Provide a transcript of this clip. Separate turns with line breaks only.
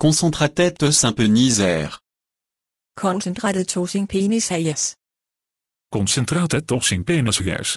Konzentratet sympathisers.
Concentrated tossing
penis hayes.
Concentrated tossing penis hayes.